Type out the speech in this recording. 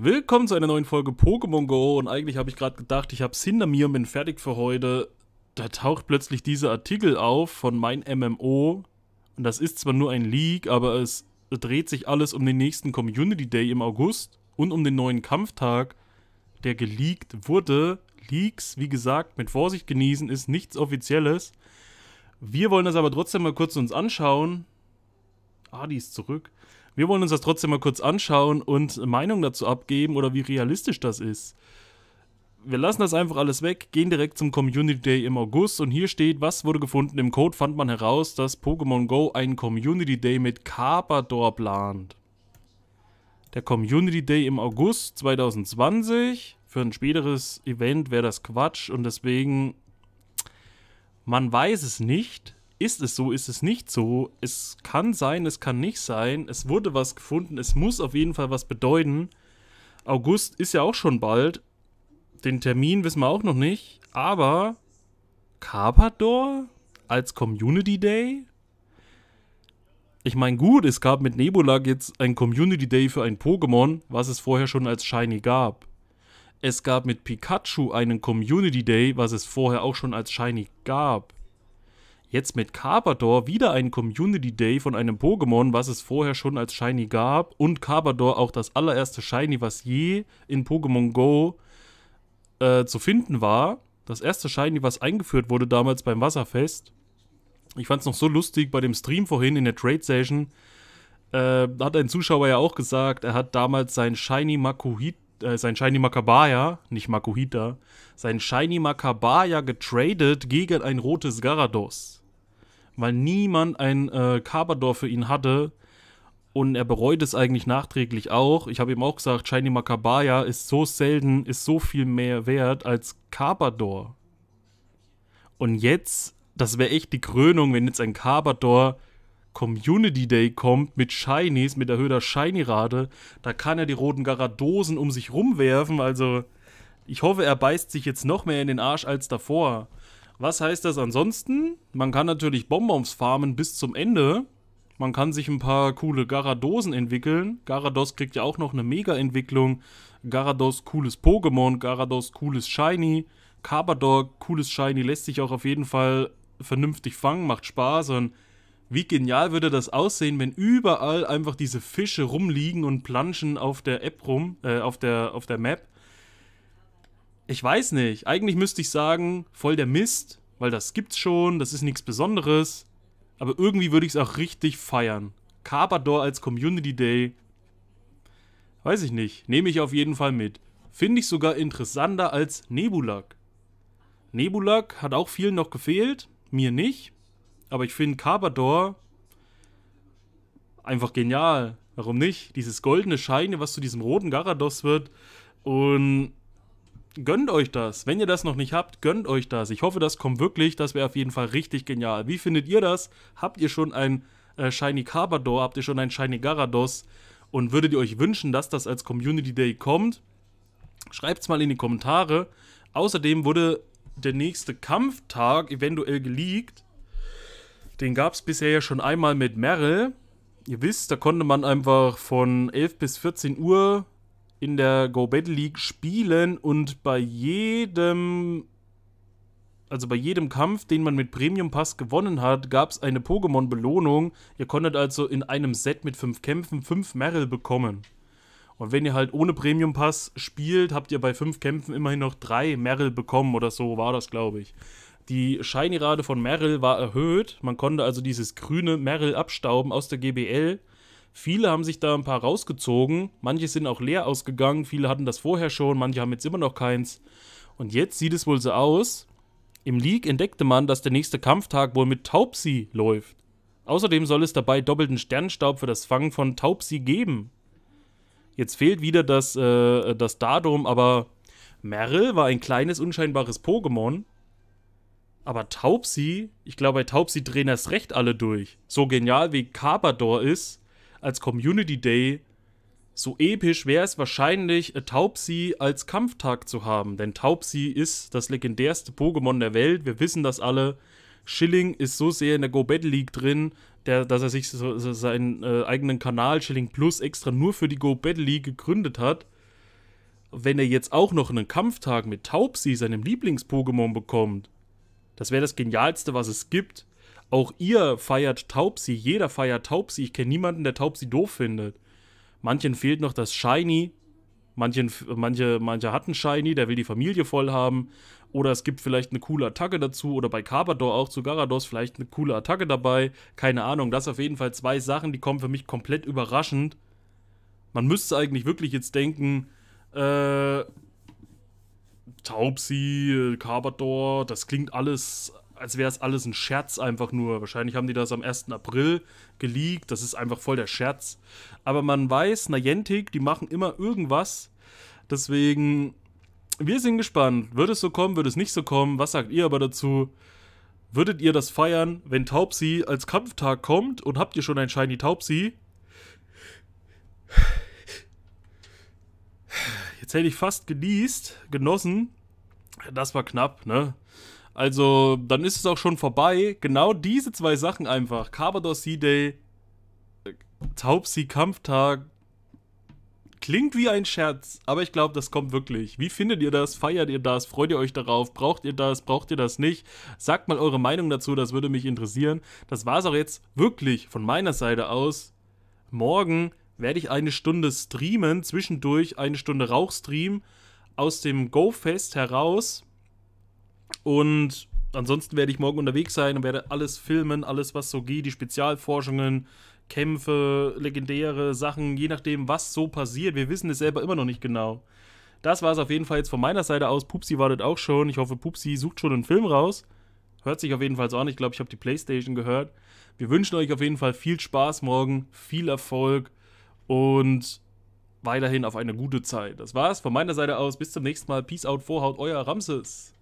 Willkommen zu einer neuen Folge Pokémon Go und eigentlich habe ich gerade gedacht, ich habe es hinter mir und bin fertig für heute. Da taucht plötzlich dieser Artikel auf von mein MMO und das ist zwar nur ein Leak, aber es dreht sich alles um den nächsten Community Day im August und um den neuen Kampftag, der geleakt wurde. Leaks, wie gesagt, mit Vorsicht genießen, ist nichts Offizielles. Wir wollen das aber trotzdem mal kurz uns anschauen. Adi ist zurück. Wir wollen uns das trotzdem mal kurz anschauen und Meinung dazu abgeben oder wie realistisch das ist. Wir lassen das einfach alles weg, gehen direkt zum Community Day im August und hier steht, was wurde gefunden. Im Code fand man heraus, dass Pokémon Go einen Community Day mit Carpador plant. Der Community Day im August 2020. Für ein späteres Event wäre das Quatsch und deswegen, man weiß es nicht. Ist es so, ist es nicht so? Es kann sein, es kann nicht sein. Es wurde was gefunden, es muss auf jeden Fall was bedeuten. August ist ja auch schon bald. Den Termin wissen wir auch noch nicht. Aber Carpador als Community Day? Ich meine, gut, es gab mit Nebula jetzt ein Community Day für ein Pokémon, was es vorher schon als Shiny gab. Es gab mit Pikachu einen Community Day, was es vorher auch schon als Shiny gab. Jetzt mit Carbador wieder ein Community Day von einem Pokémon, was es vorher schon als Shiny gab. Und Carbador auch das allererste Shiny, was je in Pokémon Go äh, zu finden war. Das erste Shiny, was eingeführt wurde damals beim Wasserfest. Ich fand es noch so lustig bei dem Stream vorhin in der Trade Session. Äh, hat ein Zuschauer ja auch gesagt, er hat damals sein Shiny Makuhit äh, sein Shiny Makabaya, nicht Makuhita, sein Shiny Makabaya getradet gegen ein rotes Garados. Weil niemand ein äh, Kabador für ihn hatte. Und er bereut es eigentlich nachträglich auch. Ich habe ihm auch gesagt, Shiny Makabaya ist so selten, ist so viel mehr wert als Kabador. Und jetzt, das wäre echt die Krönung, wenn jetzt ein Kabador Community Day kommt mit Shinies, mit erhöhter Shiny-Rate, da kann er die roten Garadosen um sich rumwerfen. Also, ich hoffe, er beißt sich jetzt noch mehr in den Arsch als davor. Was heißt das ansonsten? Man kann natürlich Bonbons farmen bis zum Ende. Man kann sich ein paar coole Garadosen entwickeln. Garados kriegt ja auch noch eine Mega-Entwicklung. Garados cooles Pokémon, Garados cooles Shiny. Carbador cooles Shiny lässt sich auch auf jeden Fall vernünftig fangen, macht Spaß und wie genial würde das aussehen, wenn überall einfach diese Fische rumliegen und planschen auf der App rum, äh, auf der, auf der Map. Ich weiß nicht. Eigentlich müsste ich sagen, voll der Mist, weil das gibt's schon, das ist nichts Besonderes. Aber irgendwie würde ich es auch richtig feiern. Carpador als Community Day. Weiß ich nicht. Nehme ich auf jeden Fall mit. Finde ich sogar interessanter als Nebulak. Nebulak hat auch vielen noch gefehlt, mir nicht. Aber ich finde Carbador einfach genial. Warum nicht? Dieses goldene Scheine, was zu diesem roten Garados wird. Und gönnt euch das. Wenn ihr das noch nicht habt, gönnt euch das. Ich hoffe, das kommt wirklich. Das wäre auf jeden Fall richtig genial. Wie findet ihr das? Habt ihr schon ein äh, Shiny Carbador? Habt ihr schon ein Shiny Garados? Und würdet ihr euch wünschen, dass das als Community Day kommt? Schreibt es mal in die Kommentare. Außerdem wurde der nächste Kampftag eventuell geleakt. Den gab es bisher ja schon einmal mit Merrill. Ihr wisst, da konnte man einfach von 11 bis 14 Uhr in der Go Battle League spielen und bei jedem, also bei jedem Kampf, den man mit Premium Pass gewonnen hat, gab es eine Pokémon-Belohnung. Ihr konntet also in einem Set mit 5 Kämpfen 5 Merrill bekommen. Und wenn ihr halt ohne Premium Pass spielt, habt ihr bei 5 Kämpfen immerhin noch 3 Merrill bekommen oder so war das, glaube ich. Die Scheinirade von Merrill war erhöht. Man konnte also dieses grüne Merrill abstauben aus der GBL. Viele haben sich da ein paar rausgezogen. Manche sind auch leer ausgegangen. Viele hatten das vorher schon. Manche haben jetzt immer noch keins. Und jetzt sieht es wohl so aus. Im League entdeckte man, dass der nächste Kampftag wohl mit Taubsi läuft. Außerdem soll es dabei doppelten Sternstaub für das Fangen von Taubsi geben. Jetzt fehlt wieder das, äh, das Datum, aber Merrill war ein kleines, unscheinbares Pokémon, aber Taubsi, ich glaube, bei Taubsi drehen erst recht alle durch. So genial wie Carpador ist, als Community Day, so episch wäre es wahrscheinlich, äh, Taubsi als Kampftag zu haben. Denn Taubsi ist das legendärste Pokémon der Welt. Wir wissen das alle. Schilling ist so sehr in der Go Battle League drin, der, dass er sich so, so seinen äh, eigenen Kanal Schilling Plus extra nur für die Go Battle League gegründet hat. Wenn er jetzt auch noch einen Kampftag mit Taubsi, seinem Lieblings-Pokémon, bekommt, das wäre das Genialste, was es gibt. Auch ihr feiert Taubsi, jeder feiert Taubsi. Ich kenne niemanden, der Taubsi doof findet. Manchen fehlt noch das Shiny. Manchen, manche, manche hatten Shiny, der will die Familie voll haben. Oder es gibt vielleicht eine coole Attacke dazu. Oder bei Carbador auch zu Garados vielleicht eine coole Attacke dabei. Keine Ahnung. Das auf jeden Fall zwei Sachen, die kommen für mich komplett überraschend. Man müsste eigentlich wirklich jetzt denken, äh, Taubsi, Carbador, äh, das klingt alles, als wäre es alles ein Scherz einfach nur. Wahrscheinlich haben die das am 1. April geleakt, das ist einfach voll der Scherz. Aber man weiß, Niantic, die machen immer irgendwas. Deswegen, wir sind gespannt. Wird es so kommen, wird es nicht so kommen? Was sagt ihr aber dazu? Würdet ihr das feiern, wenn Taubsi als Kampftag kommt und habt ihr schon ein Shiny Taubsi? Jetzt hätte ich fast genießt, genossen, das war knapp, ne? Also, dann ist es auch schon vorbei. Genau diese zwei Sachen einfach. Carbador Sea Day, äh, Taubsi Kampftag. Klingt wie ein Scherz, aber ich glaube, das kommt wirklich. Wie findet ihr das? Feiert ihr das? Freut ihr euch darauf? Braucht ihr das? Braucht ihr das nicht? Sagt mal eure Meinung dazu, das würde mich interessieren. Das war es auch jetzt wirklich von meiner Seite aus. Morgen werde ich eine Stunde streamen, zwischendurch eine Stunde Rauchstream aus dem Go-Fest heraus. Und ansonsten werde ich morgen unterwegs sein und werde alles filmen, alles, was so geht, die Spezialforschungen, Kämpfe, legendäre Sachen, je nachdem, was so passiert. Wir wissen es selber immer noch nicht genau. Das war es auf jeden Fall jetzt von meiner Seite aus. Pupsi wartet auch schon. Ich hoffe, Pupsi sucht schon einen Film raus. Hört sich auf jeden Fall so an. Ich glaube, ich habe die Playstation gehört. Wir wünschen euch auf jeden Fall viel Spaß morgen, viel Erfolg und weiterhin auf eine gute Zeit. Das war's von meiner Seite aus. Bis zum nächsten Mal. Peace out, vorhaut, euer Ramses.